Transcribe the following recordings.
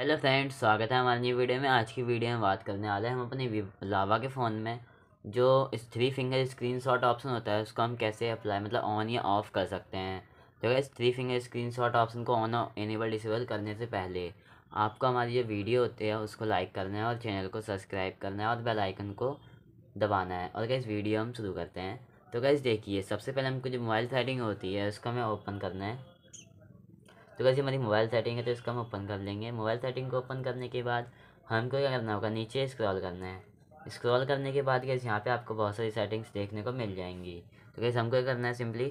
hello friends स्वागत है हमारी नई वीडियो में आज की वीडियो में बात करने वाले हैं हम अपने लावा के फ़ोन में जो इस three finger screenshot option होता है उसको हम कैसे अप्लाई मतलब ऑन या ऑफ़ कर सकते हैं तो इस three finger screenshot option को ऑन एनेबल डिसेबल करने से पहले आपको हमारी जो वीडियो होती है उसको लाइक करना है और चैनल को सब्सक्राइब करना है और बेलाइकन को दबाना है और कैसे वीडियो हम शुरू करते हैं तो कैसे देखिए सबसे पहले हमको जो मोबाइल सेटिंग होती है उसको हमें ओपन करना है तो कैसे हमारी मोबाइल सेटिंग है तो इसको हम ओपन कर लेंगे मोबाइल सेटिंग को ओपन करने के बाद हमको क्या करना होगा नीचे स्क्रॉल करना है स्क्रॉल करने के बाद कैसे यहाँ पे आपको बहुत सारी सेटिंग्स देखने को मिल जाएंगी तो कैसे हमको क्या करना है सिंपली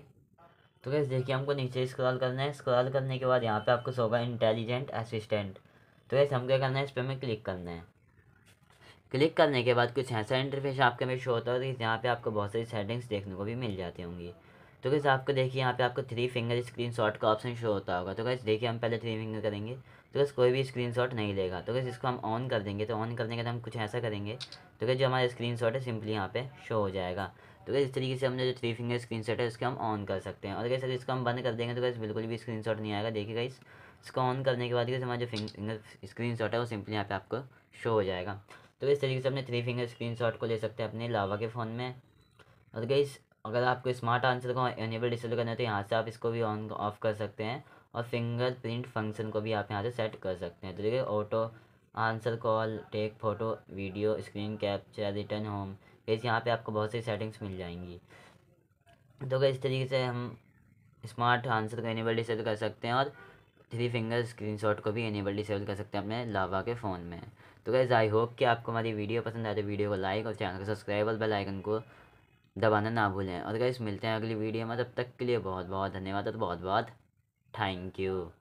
तो कैसे देखिए हमको नीचे स्क्रॉल करना है स्क्रॉल करने के बाद यहाँ पे आपको होगा इंटेलिजेंट असिस्टेंट तो कैसे हमको क्या करना है इस पर हमें क्लिक करना है क्लिक करने के बाद कुछ ऐसा इंटरफेस आपके में शो होता है तो यहाँ आपको बहुत सारी सेटिंग्स देखने को भी मिल जाती होंगी तो कैसे आपको देखिए यहाँ पे आपको थ्री फिंगर स्क्रीन शॉट का ऑप्शन शो होता होगा तो कैसे देखिए हम पहले थ्री फिंगर करेंगे तो कैसे कोई भी स्क्रीन नहीं लेगा तो कैसे इसको हम ऑन कर देंगे तो ऑन करने के बाद हम कुछ ऐसा करेंगे तो कैसे जो हमारा स्क्रीन है सिंपली यहाँ पर शो हो जाएगा तो कैसे इस तरीके से हमने जो थ्री फिंगर स्क्रीन है उसको हम ऑन कर सकते हैं और कैसे इसको हम बंद कर देंगे तो कैसे बिल्कुल भी स्क्रीन नहीं आएगा देखिएगा इस इसको ऑन करने के बाद कैसे हमारा जो फिंगर स्क्रीन है वो सिंपली यहाँ पर आपको शो हो जाएगा तो इस तरीके से अपने थ्री फिंगर स्क्रीन को ले सकते हैं अपने लावा के फ़ोन में और गई अगर आपको स्मार्ट आंसर को एनेबल डिसेबल करना है तो यहाँ से आप इसको भी ऑन ऑफ कर सकते हैं और फिंगरप्रिंट फंक्शन को भी आप यहाँ से सेट कर सकते हैं तो देखिए auto answer call take photo video screen capture return home इस यहाँ पे आपको बहुत सी सेटिंग्स मिल जाएंगी तो क्या इस तरीके से हम स्मार्ट आंसर को एनेबल डिसेबल कर सकते हैं और थ्री फिंगर स्क्रीन को भी एनेबल डिसेबल कर सकते हैं अपने लावा के फ़ोन में तो क्या आई होप कि आपको हमारी वीडियो पसंद आए तो वीडियो को लाइक और चैनल को सब्सक्राइब और बेलाइकन को दबाना ना भूलें और गाइस मिलते हैं अगली वीडियो में तब तक के लिए बहुत बहुत धन्यवाद और बहुत बहुत थैंक यू